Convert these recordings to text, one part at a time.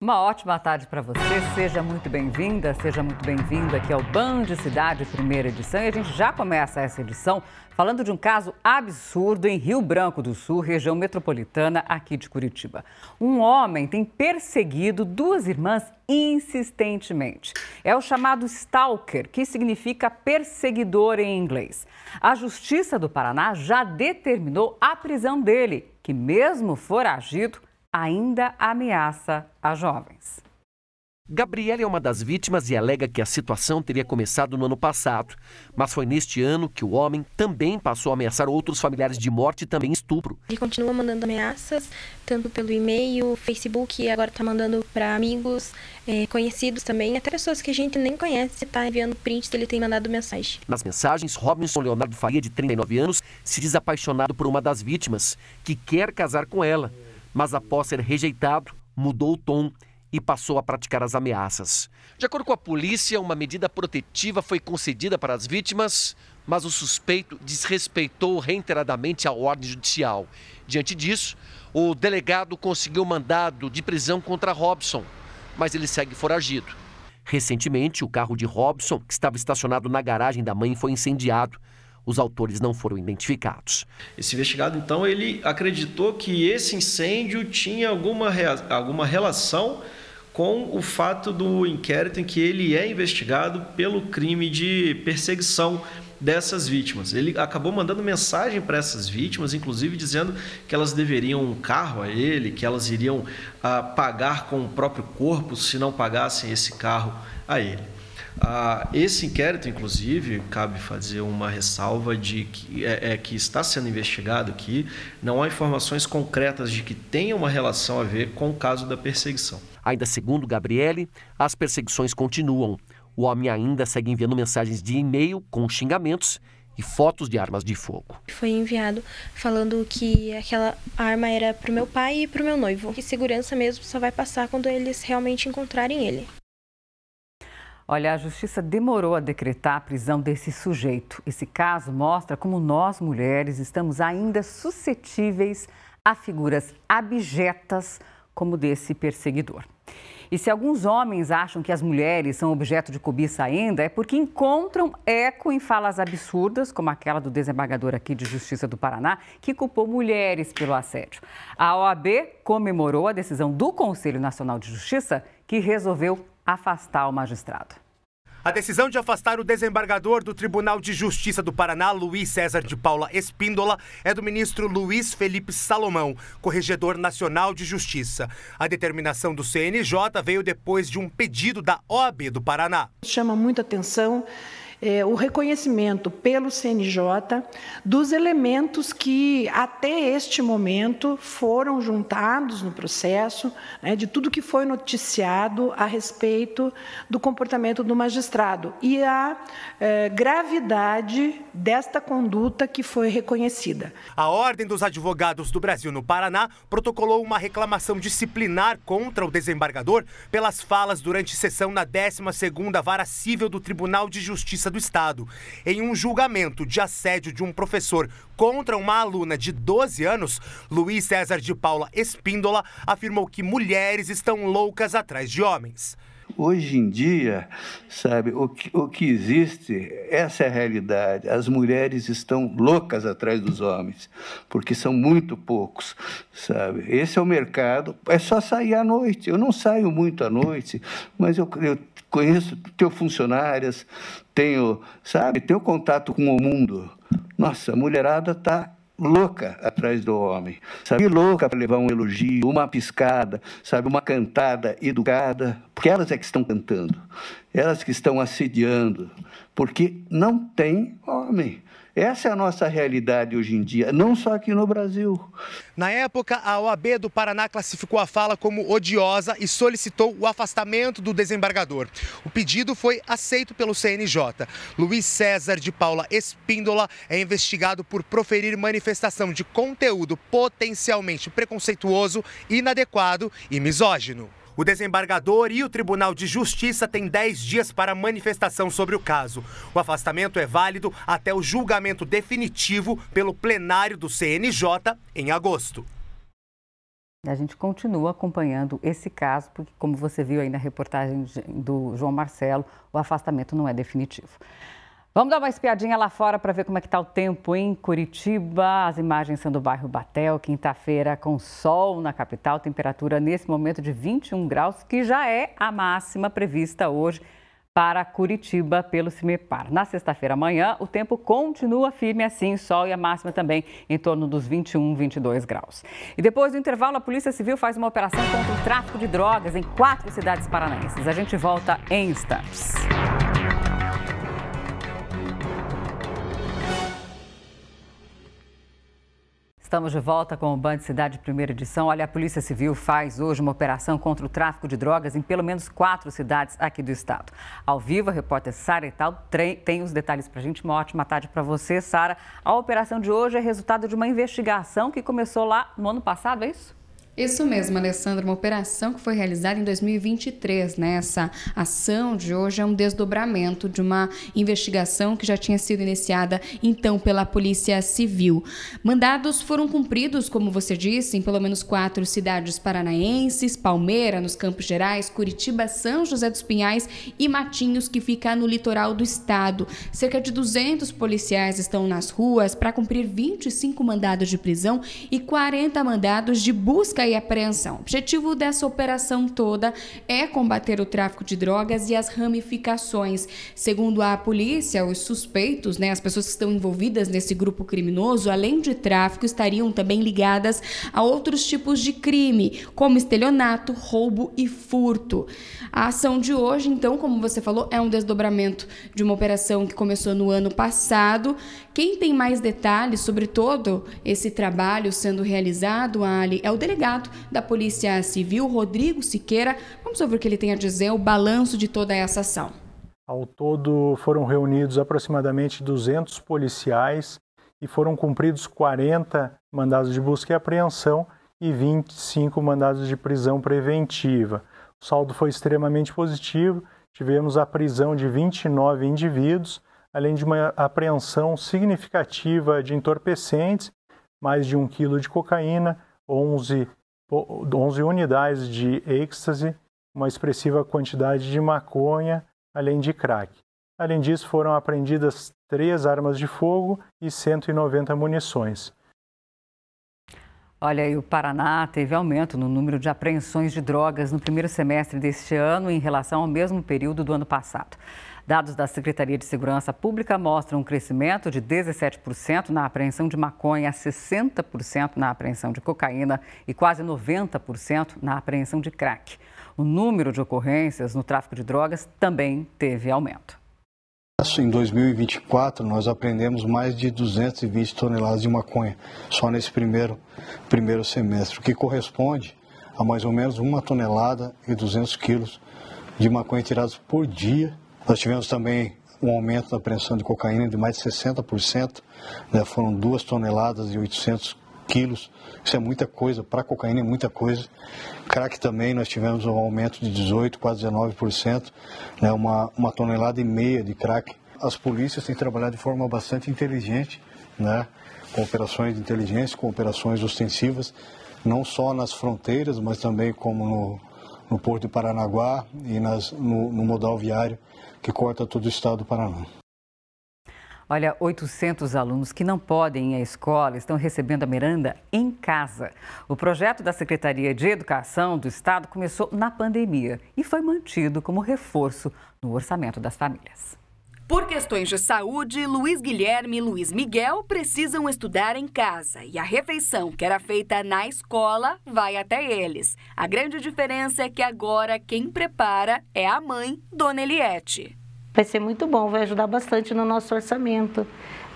Uma ótima tarde para você. Seja muito bem-vinda, seja muito bem-vindo aqui ao Band Cidade, primeira edição. E a gente já começa essa edição falando de um caso absurdo em Rio Branco do Sul, região metropolitana aqui de Curitiba. Um homem tem perseguido duas irmãs insistentemente. É o chamado stalker, que significa perseguidor em inglês. A Justiça do Paraná já determinou a prisão dele, que mesmo foragido, ainda ameaça a jovens. Gabriela é uma das vítimas e alega que a situação teria começado no ano passado. Mas foi neste ano que o homem também passou a ameaçar outros familiares de morte e também estupro. Ele continua mandando ameaças, tanto pelo e-mail, Facebook, e agora está mandando para amigos, é, conhecidos também, até pessoas que a gente nem conhece, está enviando prints, ele tem mandado mensagem. Nas mensagens, Robinson Leonardo Faria, de 39 anos, se diz apaixonado por uma das vítimas, que quer casar com ela mas após ser rejeitado, mudou o tom e passou a praticar as ameaças. De acordo com a polícia, uma medida protetiva foi concedida para as vítimas, mas o suspeito desrespeitou reiteradamente a ordem judicial. Diante disso, o delegado conseguiu mandado de prisão contra Robson, mas ele segue foragido. Recentemente, o carro de Robson, que estava estacionado na garagem da mãe, foi incendiado. Os autores não foram identificados. Esse investigado, então, ele acreditou que esse incêndio tinha alguma, alguma relação com o fato do inquérito em que ele é investigado pelo crime de perseguição dessas vítimas. Ele acabou mandando mensagem para essas vítimas, inclusive dizendo que elas deveriam um carro a ele, que elas iriam ah, pagar com o próprio corpo se não pagassem esse carro a ele. Ah, esse inquérito, inclusive, cabe fazer uma ressalva de que, é, é, que está sendo investigado que não há informações concretas de que tenha uma relação a ver com o caso da perseguição. Ainda segundo Gabriele, as perseguições continuam. O homem ainda segue enviando mensagens de e-mail com xingamentos e fotos de armas de fogo. Foi enviado falando que aquela arma era para o meu pai e para o meu noivo. Que segurança mesmo só vai passar quando eles realmente encontrarem ele. Olha, a justiça demorou a decretar a prisão desse sujeito. Esse caso mostra como nós, mulheres, estamos ainda suscetíveis a figuras abjetas como desse perseguidor. E se alguns homens acham que as mulheres são objeto de cobiça ainda, é porque encontram eco em falas absurdas, como aquela do desembargador aqui de Justiça do Paraná, que culpou mulheres pelo assédio. A OAB comemorou a decisão do Conselho Nacional de Justiça, que resolveu afastar o magistrado. A decisão de afastar o desembargador do Tribunal de Justiça do Paraná, Luiz César de Paula Espíndola, é do ministro Luiz Felipe Salomão, corregedor nacional de justiça. A determinação do CNJ veio depois de um pedido da OAB do Paraná. Chama muita atenção é, o reconhecimento pelo CNJ dos elementos que até este momento foram juntados no processo, né, de tudo que foi noticiado a respeito do comportamento do magistrado e a é, gravidade desta conduta que foi reconhecida. A Ordem dos Advogados do Brasil no Paraná protocolou uma reclamação disciplinar contra o desembargador pelas falas durante sessão na 12ª Vara Civil do Tribunal de Justiça Justiça do Estado. Em um julgamento de assédio de um professor contra uma aluna de 12 anos, Luiz César de Paula Espíndola afirmou que mulheres estão loucas atrás de homens. Hoje em dia, sabe, o que, o que existe, essa é a realidade. As mulheres estão loucas atrás dos homens, porque são muito poucos, sabe? Esse é o mercado. É só sair à noite. Eu não saio muito à noite, mas eu, eu conheço tenho funcionárias, tenho, sabe, tenho contato com o mundo. Nossa, a mulherada está louca atrás do homem, sabe? Louca para levar um elogio, uma piscada, sabe? Uma cantada educada, porque elas é que estão cantando, elas que estão assediando, porque não tem homem. Essa é a nossa realidade hoje em dia, não só aqui no Brasil. Na época, a OAB do Paraná classificou a fala como odiosa e solicitou o afastamento do desembargador. O pedido foi aceito pelo CNJ. Luiz César de Paula Espíndola é investigado por proferir manifestação de conteúdo potencialmente preconceituoso, inadequado e misógino. O desembargador e o Tribunal de Justiça têm 10 dias para manifestação sobre o caso. O afastamento é válido até o julgamento definitivo pelo plenário do CNJ em agosto. A gente continua acompanhando esse caso, porque, como você viu aí na reportagem do João Marcelo, o afastamento não é definitivo. Vamos dar uma espiadinha lá fora para ver como é que está o tempo em Curitiba. As imagens são do bairro Batel, quinta-feira com sol na capital, temperatura nesse momento de 21 graus, que já é a máxima prevista hoje para Curitiba pelo CIMEPAR. Na sexta-feira amanhã, o tempo continua firme assim, sol e a máxima também em torno dos 21, 22 graus. E depois do intervalo, a Polícia Civil faz uma operação contra o tráfico de drogas em quatro cidades paranaenses. A gente volta em instantes. Estamos de volta com o Band Cidade Primeira Edição. Olha, a Polícia Civil faz hoje uma operação contra o tráfico de drogas em pelo menos quatro cidades aqui do estado. Ao vivo, a repórter Sara tal tem os detalhes para a gente. Uma ótima tarde para você, Sara. A operação de hoje é resultado de uma investigação que começou lá no ano passado, é isso? Isso mesmo, Alessandra, uma operação que foi realizada em 2023, né? Essa ação de hoje é um desdobramento de uma investigação que já tinha sido iniciada então pela Polícia Civil. Mandados foram cumpridos, como você disse, em pelo menos quatro cidades paranaenses, Palmeira, nos Campos Gerais, Curitiba, São José dos Pinhais e Matinhos, que fica no litoral do estado. Cerca de 200 policiais estão nas ruas para cumprir 25 mandados de prisão e 40 mandados de busca e apreensão. O objetivo dessa operação toda é combater o tráfico de drogas e as ramificações. Segundo a polícia, os suspeitos, né, as pessoas que estão envolvidas nesse grupo criminoso, além de tráfico, estariam também ligadas a outros tipos de crime, como estelionato, roubo e furto. A ação de hoje, então, como você falou, é um desdobramento de uma operação que começou no ano passado, quem tem mais detalhes sobre todo esse trabalho sendo realizado, Ali, é o delegado da Polícia Civil, Rodrigo Siqueira. Vamos ouvir o que ele tem a dizer, o balanço de toda essa ação. Ao todo foram reunidos aproximadamente 200 policiais e foram cumpridos 40 mandados de busca e apreensão e 25 mandados de prisão preventiva. O saldo foi extremamente positivo, tivemos a prisão de 29 indivíduos, além de uma apreensão significativa de entorpecentes, mais de um quilo de cocaína, 11, 11 unidades de êxtase, uma expressiva quantidade de maconha, além de crack. Além disso, foram apreendidas três armas de fogo e 190 munições. Olha, aí, o Paraná teve aumento no número de apreensões de drogas no primeiro semestre deste ano em relação ao mesmo período do ano passado. Dados da Secretaria de Segurança Pública mostram um crescimento de 17% na apreensão de maconha, 60% na apreensão de cocaína e quase 90% na apreensão de crack. O número de ocorrências no tráfico de drogas também teve aumento. Em 2024, nós apreendemos mais de 220 toneladas de maconha, só nesse primeiro, primeiro semestre, o que corresponde a mais ou menos uma tonelada e 200 quilos de maconha tirados por dia nós tivemos também um aumento na apreensão de cocaína de mais de 60%, né? foram 2 toneladas e 800 quilos, isso é muita coisa, para cocaína é muita coisa. Crack também, nós tivemos um aumento de 18%, quase 19%, né? uma, uma tonelada e meia de crack. As polícias têm trabalhado de forma bastante inteligente, né? com operações de inteligência, com operações ostensivas, não só nas fronteiras, mas também como no, no Porto de Paranaguá e nas, no, no modal viário que corta todo o estado do Paraná. Olha, 800 alunos que não podem ir à escola estão recebendo a merenda em casa. O projeto da Secretaria de Educação do Estado começou na pandemia e foi mantido como reforço no orçamento das famílias. Por questões de saúde, Luiz Guilherme e Luiz Miguel precisam estudar em casa e a refeição que era feita na escola vai até eles. A grande diferença é que agora quem prepara é a mãe, Dona Eliette. Vai ser muito bom, vai ajudar bastante no nosso orçamento.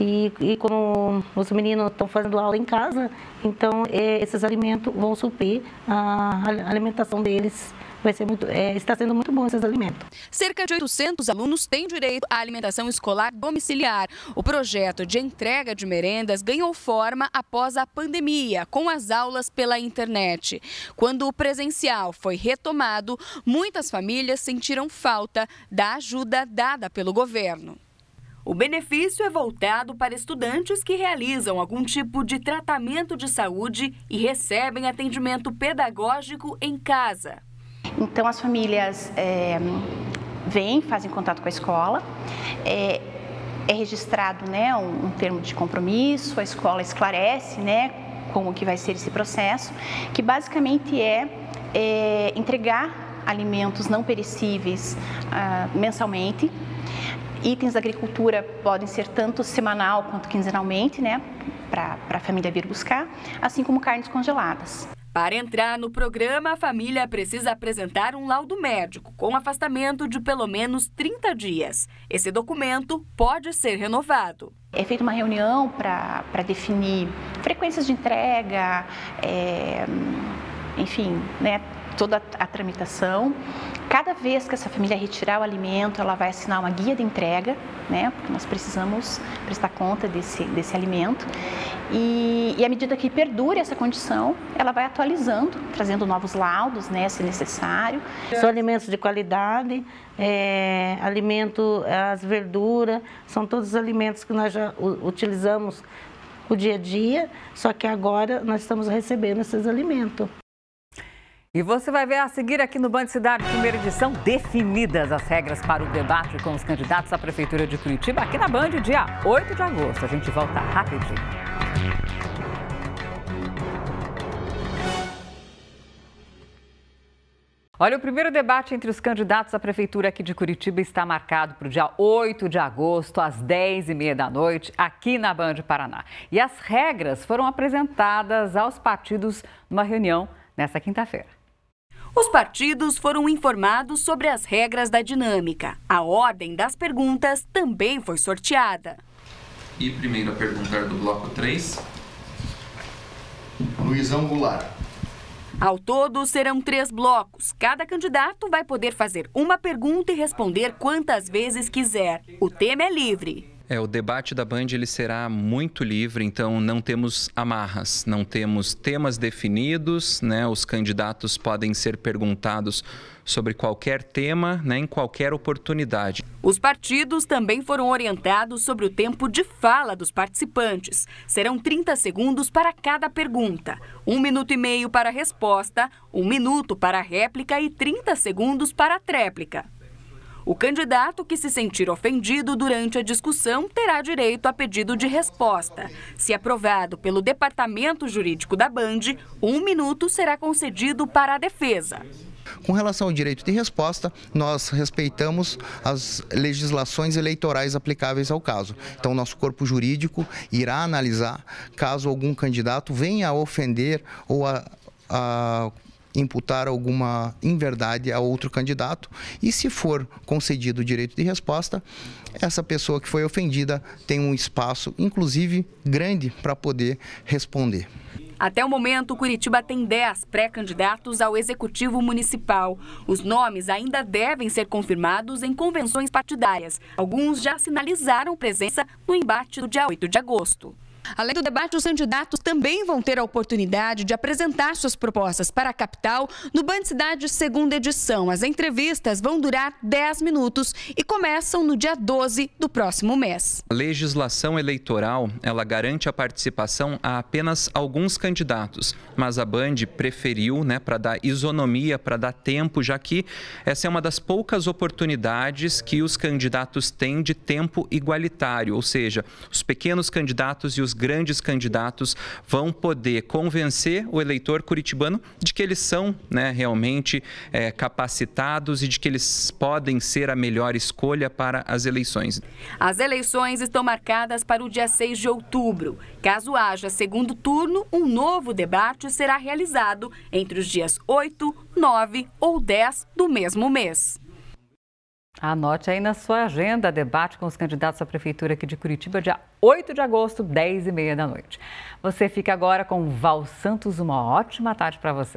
E, e como os meninos estão fazendo aula em casa, então é, esses alimentos vão suprir a alimentação deles vai ser muito, é, está sendo muito bom esses alimentos. Cerca de 800 alunos têm direito à alimentação escolar domiciliar. O projeto de entrega de merendas ganhou forma após a pandemia, com as aulas pela internet. Quando o presencial foi retomado, muitas famílias sentiram falta da ajuda dada pelo governo. O benefício é voltado para estudantes que realizam algum tipo de tratamento de saúde e recebem atendimento pedagógico em casa. Então, as famílias é, vêm, fazem contato com a escola, é, é registrado né, um, um, termo de compromisso, a escola esclarece né, como que vai ser esse processo, que basicamente é, é entregar alimentos não perecíveis ah, mensalmente. Itens da agricultura podem ser tanto semanal quanto quinzenalmente, né, para a família vir buscar, assim como carnes congeladas. Para entrar no programa, a família precisa apresentar um laudo médico com afastamento de pelo menos 30 dias. Esse documento pode ser renovado. É feita uma reunião para definir frequências de entrega, é, enfim, né, toda a tramitação. Cada vez que essa família retirar o alimento, ela vai assinar uma guia de entrega, né? Porque nós precisamos prestar conta desse, desse alimento. E, e à medida que perdure essa condição, ela vai atualizando, trazendo novos laudos, né? Se necessário. São alimentos de qualidade, é, alimento, as verduras, são todos os alimentos que nós já utilizamos o dia a dia, só que agora nós estamos recebendo esses alimentos. E você vai ver a seguir aqui no Band Cidade, primeira edição, definidas as regras para o debate com os candidatos à Prefeitura de Curitiba, aqui na Band, dia 8 de agosto. A gente volta rapidinho. Olha, o primeiro debate entre os candidatos à prefeitura aqui de Curitiba está marcado para o dia 8 de agosto, às 10h30 da noite, aqui na Band Paraná. E as regras foram apresentadas aos partidos numa reunião nesta quinta-feira. Os partidos foram informados sobre as regras da dinâmica. A ordem das perguntas também foi sorteada. E primeiro a perguntar do bloco 3. Luizão Goulart. Ao todo, serão três blocos. Cada candidato vai poder fazer uma pergunta e responder quantas vezes quiser. O tema é livre. É, o debate da Band ele será muito livre, então não temos amarras, não temos temas definidos, né? Os candidatos podem ser perguntados sobre qualquer tema, né, em qualquer oportunidade. Os partidos também foram orientados sobre o tempo de fala dos participantes. Serão 30 segundos para cada pergunta, um minuto e meio para a resposta, um minuto para a réplica e 30 segundos para a tréplica. O candidato que se sentir ofendido durante a discussão terá direito a pedido de resposta. Se aprovado pelo Departamento Jurídico da Band, um minuto será concedido para a defesa. Com relação ao direito de resposta, nós respeitamos as legislações eleitorais aplicáveis ao caso. Então, nosso corpo jurídico irá analisar caso algum candidato venha a ofender ou a, a imputar alguma inverdade a outro candidato e se for concedido o direito de resposta, essa pessoa que foi ofendida tem um espaço, inclusive grande, para poder responder. Até o momento, Curitiba tem 10 pré-candidatos ao Executivo Municipal. Os nomes ainda devem ser confirmados em convenções partidárias. Alguns já sinalizaram presença no embate do dia 8 de agosto. Além do debate, os candidatos também vão ter a oportunidade de apresentar suas propostas para a capital no Band Cidade segunda edição. As entrevistas vão durar 10 minutos e começam no dia 12 do próximo mês. A legislação eleitoral, ela garante a participação a apenas alguns candidatos, mas a Band preferiu, né, para dar isonomia, para dar tempo, já que essa é uma das poucas oportunidades que os candidatos têm de tempo igualitário, ou seja, os pequenos candidatos e os grandes candidatos vão poder convencer o eleitor curitibano de que eles são né, realmente é, capacitados e de que eles podem ser a melhor escolha para as eleições. As eleições estão marcadas para o dia 6 de outubro. Caso haja segundo turno, um novo debate será realizado entre os dias 8, 9 ou 10 do mesmo mês. Anote aí na sua agenda, debate com os candidatos à Prefeitura aqui de Curitiba, dia 8 de agosto, 10 e meia da noite. Você fica agora com Val Santos, uma ótima tarde para você.